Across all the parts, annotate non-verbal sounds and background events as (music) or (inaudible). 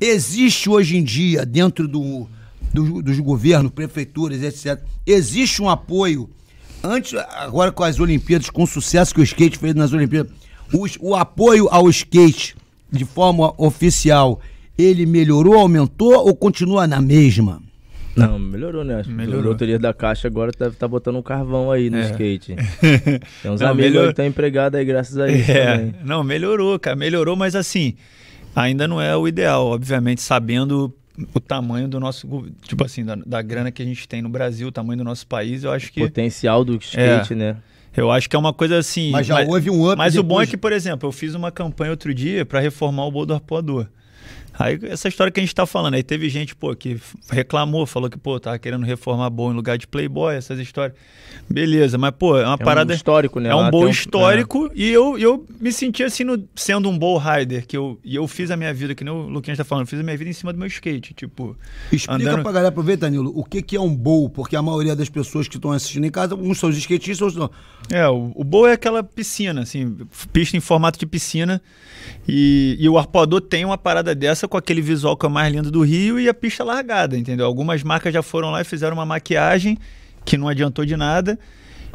Existe hoje em dia, dentro do, do, dos governos, prefeituras, etc., existe um apoio, antes, agora com as Olimpíadas, com o sucesso que o skate fez nas Olimpíadas, os, o apoio ao skate de forma oficial, ele melhorou, aumentou ou continua na mesma? Não, melhorou, né? melhorou. A o da caixa agora deve tá, estar tá botando um carvão aí no é. skate. (laughs) Tem uns Não, amigos melhor... que estão tá empregados aí, graças a isso. (laughs) É. Não, melhorou, cara. Melhorou, mas assim, ainda não é o ideal, obviamente, sabendo o tamanho do nosso, tipo assim, da, da, grana que a gente tem no Brasil, o tamanho do nosso país, eu acho que... potencial do é. skate, é, né? Eu acho que é uma coisa assim... Mas já mas, houve um up Mas depois... o bom é que, por exemplo, eu fiz uma campanha outro dia para reformar o Boulder arpoador. Aí essa história que a gente tá falando, aí teve gente, pô, que reclamou, falou que, pô, tava querendo reformar bom em lugar de Playboy, essas histórias. Beleza, mas, pô, é uma é parada. Um histórico, né? É um bom um... histórico é. e eu, eu me senti assim no... sendo um bom rider, que eu, e eu fiz a minha vida, que nem o gente tá falando, eu fiz a minha vida em cima do meu skate, tipo. Explica andando... pra galera, aproveita, Danilo, o que, que é um bowl, porque a maioria das pessoas que estão assistindo em casa, uns são os skatistas, outros não. É, o, o bowl é aquela piscina, assim, pista em formato de piscina e, e o arpoador tem uma parada dessa com aquele visual que é o mais lindo do Rio e a pista largada, entendeu? Algumas marcas já foram lá e fizeram uma maquiagem que não adiantou de nada.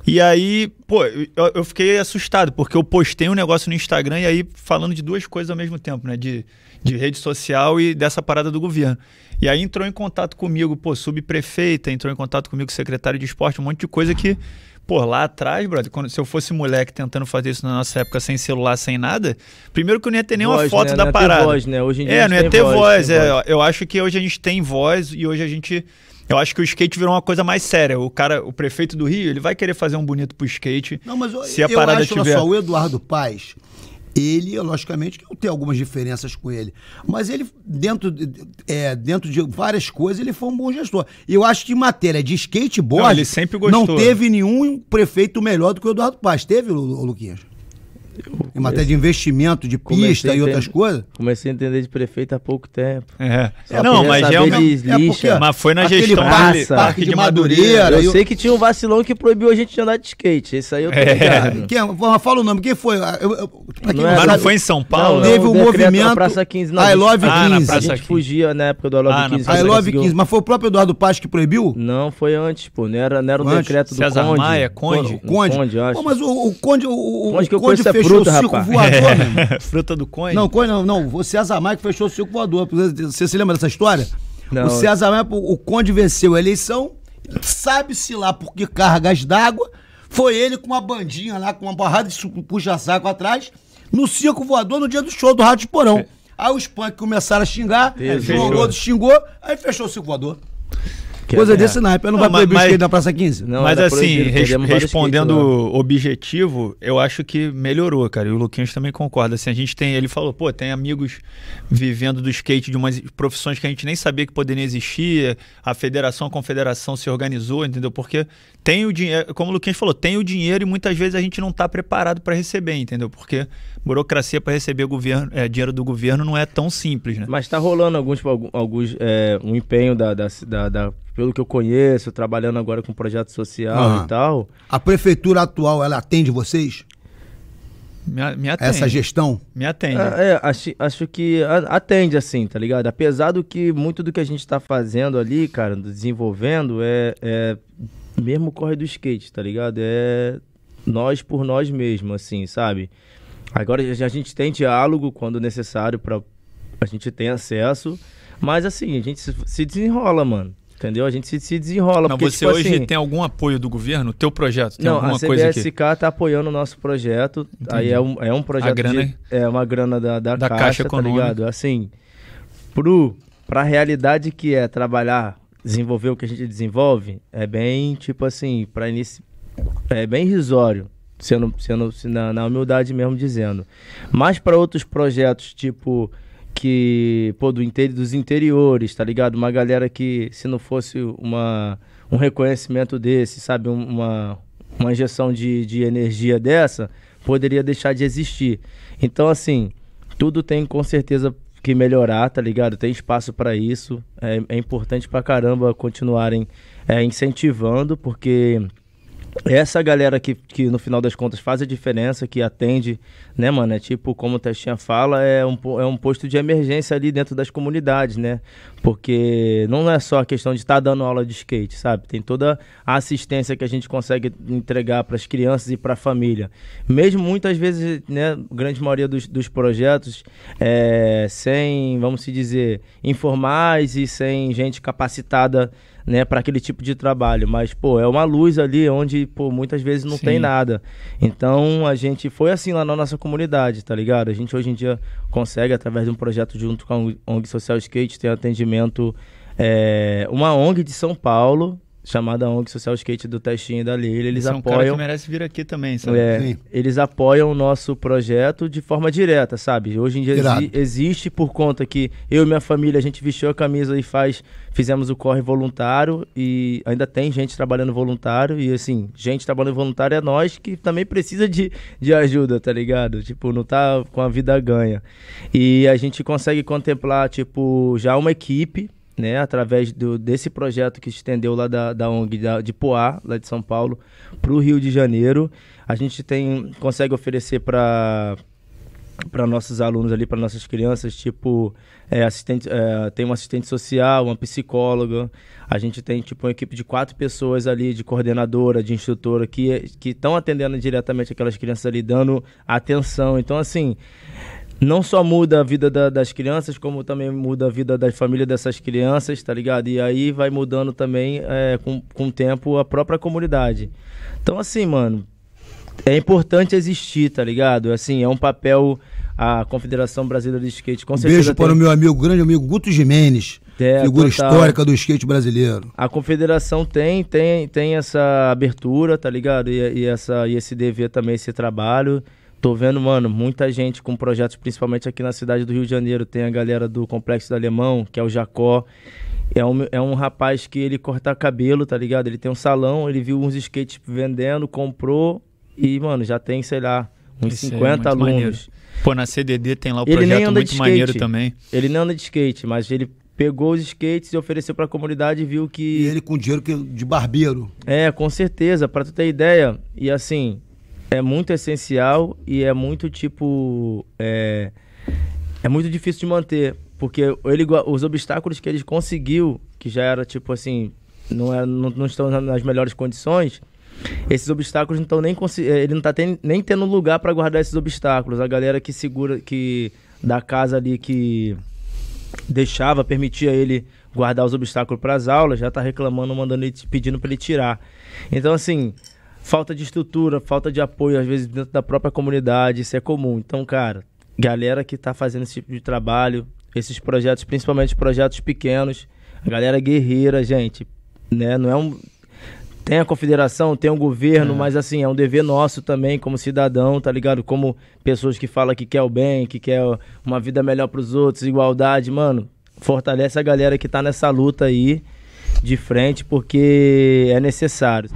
E aí, pô, eu, eu, fiquei assustado, porque eu postei um negócio no Instagram e aí falando de duas coisas ao mesmo tempo, né? De, de rede social e dessa parada do governo. E aí entrou em contato comigo, pô, subprefeita, entrou em contato comigo, secretário de esporte, um monte de coisa que, pô, lá atrás, brother, quando, se eu fosse moleque tentando fazer isso na nossa época sem celular, sem nada, primeiro que eu não ia ter nenhuma voz, foto né? da não parada. Voz, né? Hoje em dia é, não ia ter voz. voz é, Eu acho que hoje a gente tem voz e hoje a gente eu acho que o skate virou uma coisa mais séria. O cara, o prefeito do Rio, ele vai querer fazer um bonito pro skate. Não, mas eu, se a eu parada acho, tiver... só, o Eduardo Paz, ele, logicamente, eu tenho algumas diferenças com ele. Mas ele, dentro, é, dentro de várias coisas, ele foi um bom gestor. E eu acho que em matéria de skateboard, não, ele sempre gostou. não teve nenhum prefeito melhor do que o Eduardo Paz. Teve, Luquinhas? Em matéria de investimento, de pista e outras coisas? Comecei a entender de prefeito há pouco tempo. É. não, mas é, uma... Lixa, é mas foi na gestão parque, parque de Madureira. Eu, eu, sei que tinha um vacilão que proibiu a gente de andar de skate. Isso aí eu tô é. ligado. Quem, é? fala o nome, quem foi? Ah, eu, eu quem não mas não foi em São Paulo? Não, não, teve um movimento. Ah, é ah, na Praça 15, não, I Love ah, 15. A gente 15. fugia na época do I Love ah, 15. I Love conseguiu... 15, mas foi o próprio Eduardo Paz que proibiu? Não, foi antes, pô. Não era, o decreto do César Maia, Conde. Conde. acho. mas o, Conde, o, o Conde fez fruta, o circo rapaz. voador, é. mesmo. (laughs) Fruta do Cone. Não, Cone não, não. O César Maia que fechou o circo voador. Você se lembra dessa história? Não. O César Maia, o Conde venceu a eleição, sabe-se lá por que cargas d'água. Foi ele com uma bandinha lá, com uma barrada de puxa-saco atrás, no circo voador no dia do show do Rádio Porão. É. Aí os punk começaram a xingar, Isso, jogou, xingou, aí fechou o circo voador. Coisa desse naipe. Eu não, não vai proibir mas, o skate da Praça 15? Não, mas é assim, res, é respondendo né? o objetivo, eu acho que melhorou, cara. E o Luquinhos também concorda. Assim, a gente tem, ele falou, pô, tem amigos vivendo do skate de umas profissões que a gente nem sabia que poderiam existir. A federação, a confederação se organizou, entendeu? Porque tem o dinheiro, como o Luquinhos falou, tem o dinheiro e muitas vezes a gente não está preparado para receber, entendeu? Porque burocracia para receber governo, é, dinheiro do governo não é tão simples, né? Mas está rolando alguns, alguns é, um empenho da, da, da, da pelo que eu conheço, trabalhando agora com projeto social uhum. e tal. A prefeitura atual, ela atende vocês? Me, me atende. Essa gestão? Me atende. É, é, acho, acho que atende, assim, tá ligado? Apesar do que muito do que a gente tá fazendo ali, cara, desenvolvendo, é, é mesmo corre do skate, tá ligado? É nós por nós mesmo, assim, sabe? Agora a gente tem diálogo quando necessário para a gente tem acesso, mas assim, a gente se, se desenrola, mano. Entendeu? A gente se, se desenrola. Não, porque, você tipo hoje assim, tem algum apoio do governo? Teu projeto? Tem não, alguma a CBSK está apoiando o nosso projeto. Entendi. Aí é um, é um projeto. A grana, de, é, é uma grana da, da, da Caixa, Caixa tá Econômica. tá ligado? Assim, pro, a realidade que é trabalhar, desenvolver o que a gente desenvolve, é bem, tipo assim, para início. É bem irrisório, sendo, sendo na, na humildade mesmo dizendo. Mas para outros projetos, tipo que, pô, do interior dos interiores, tá ligado? Uma galera que, se não fosse uma, um reconhecimento desse, sabe? Uma, uma injeção de, de energia dessa, poderia deixar de existir. Então, assim, tudo tem com certeza que melhorar, tá ligado? Tem espaço para isso. É, é, importante pra caramba continuarem é, incentivando, porque essa galera que, que no final das contas faz a diferença, que atende, né, mano? É tipo, como o Testinha fala, é um, é um posto de emergência ali dentro das comunidades, né? Porque não é só a questão de estar tá dando aula de skate, sabe? Tem toda a assistência que a gente consegue entregar para as crianças e para a família. Mesmo muitas vezes, né, grande maioria dos, dos projetos, é, sem, vamos se dizer, informais e sem gente capacitada né, para aquele tipo de trabalho, mas pô, é uma luz ali onde, pô, muitas vezes não Sim. tem nada. Então, a gente foi assim lá na nossa comunidade, tá ligado? A gente hoje em dia consegue através de um projeto junto com a ONG Social Skate ter atendimento é, uma ONG de São Paulo chamada ONG Social Skate do Testinho e da Leila. Eles Esse apoiam. É um cara que merece vir aqui também, sabe? É, eles apoiam o nosso projeto de forma direta, sabe? Hoje em dia exi existe por conta que eu e minha família a gente vestiu a camisa e faz, fizemos o corre voluntário e ainda tem gente trabalhando voluntário e assim, gente trabalhando voluntário é nós que também precisa de, de ajuda, tá ligado? Tipo, não tá com a vida ganha. E a gente consegue contemplar tipo já uma equipe né, através do, desse projeto que estendeu lá da, da ONG da, de Poá, lá de São Paulo, para o Rio de Janeiro. A gente tem consegue oferecer para para nossos alunos ali, para nossas crianças, tipo, é, assistente, é, tem um assistente social, uma psicóloga, a gente tem tipo uma equipe de quatro pessoas ali, de coordenadora, de instrutora, que estão atendendo diretamente aquelas crianças ali, dando atenção. Então, assim, não só muda a vida da, das crianças, como também muda a vida das famílias dessas crianças, tá ligado? E aí vai mudando também é, com, com o tempo a própria comunidade. Então, assim, mano, é importante existir, tá ligado? Assim, é um papel a Confederação Brasileira de Skate com certeza. Beijo para tem... o meu amigo, grande amigo Guto Jimenez, é, figura total. histórica do skate brasileiro. A Confederação tem, tem, tem essa abertura, tá ligado? E, e essa, e esse dever também, esse trabalho. Tô vendo, mano, muita gente com projetos, principalmente aqui na cidade do Rio de Janeiro. Tem a galera do Complexo do Alemão, que é o Jacó. É um, é um rapaz que ele corta cabelo, tá ligado? Ele tem um salão, ele viu uns skates vendendo, comprou e, mano, já tem, sei lá, uns Isso 50 é alunos. Maneiro. Pô, na CDD tem lá o ele projeto muito maneiro também. Ele nem anda de skate, mas ele pegou os skates e ofereceu para a comunidade e viu que... E ele com dinheiro de barbeiro. É, com certeza, para tu ter ideia. E assim, é muito essencial e é muito tipo. É, é muito difícil de manter, porque ele, os obstáculos que ele conseguiu, que já era tipo assim, não, é, não, não estão nas melhores condições, esses obstáculos não estão nem é, ele não está ten, nem tendo lugar para guardar esses obstáculos. A galera que segura, que da casa ali que deixava, permitia ele guardar os obstáculos para as aulas, já está reclamando, mandando ele, pedindo para ele tirar. Então assim, falta de estrutura, falta de apoio, às vezes dentro da própria comunidade, isso é comum. Então, cara, galera que está fazendo esse tipo de trabalho, esses projetos, principalmente projetos pequenos, a galera guerreira, gente, né? Não é um. Tem a confederação, tem o governo, é. mas assim, é um dever nosso também, como cidadão, tá ligado? Como pessoas que falam que quer o bem, que quer uma vida melhor para os outros, igualdade, mano. Fortalece a galera que está nessa luta aí de frente, porque é necessário.